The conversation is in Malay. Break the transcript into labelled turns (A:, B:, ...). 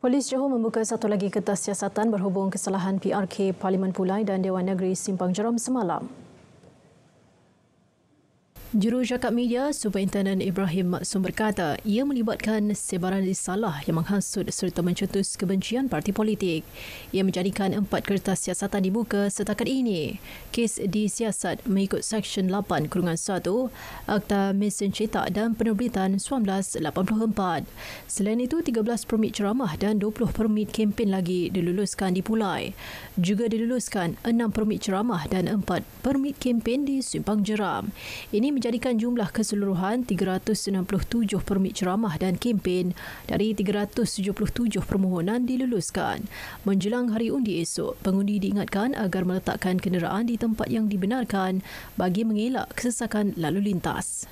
A: Polis Johor membuka satu lagi kertas siasatan berhubung kesalahan PRK Parlimen Pulai dan Dewan Negeri Simpang Jerom semalam. Jurucakap media Superintendent Ibrahim Maksum berkata ia melibatkan sebaran risalah yang menghasut serta mencetus kebencian parti politik. Ia menjadikan empat kertas siasatan dibuka setakat ini. Kes di disiasat mengikut Seksyen 8 Kurungan 1 Akta Mesin Cetak dan Penerbitan 1984. Selain itu, 13 permit ceramah dan 20 permit kempen lagi diluluskan di Pulai. Juga diluluskan 6 permit ceramah dan 4 permit kempen di Simpang Jeram. Ini menjadikan jumlah keseluruhan 367 permit ceramah dan kempen dari 377 permohonan diluluskan. Menjelang hari undi esok, pengundi diingatkan agar meletakkan kenderaan di tempat yang dibenarkan bagi mengelak kesesakan lalu lintas.